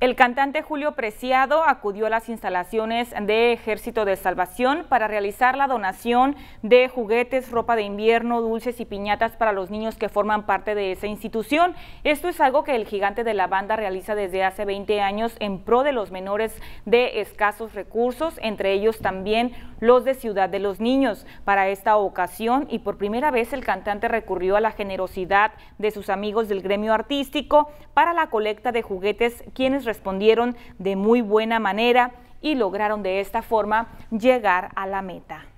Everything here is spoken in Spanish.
El cantante Julio Preciado acudió a las instalaciones de Ejército de Salvación para realizar la donación de juguetes, ropa de invierno, dulces y piñatas para los niños que forman parte de esa institución. Esto es algo que el gigante de la banda realiza desde hace 20 años en pro de los menores de escasos recursos, entre ellos también los de Ciudad de los Niños. Para esta ocasión y por primera vez el cantante recurrió a la generosidad de sus amigos del gremio artístico para la colecta de juguetes, quienes respondieron de muy buena manera y lograron de esta forma llegar a la meta.